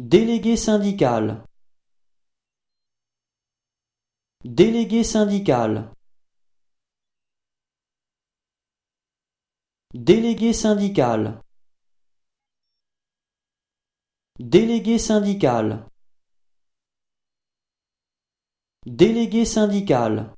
Délégué syndical Délégué syndical Délégué syndical Délégué syndical Délégué syndical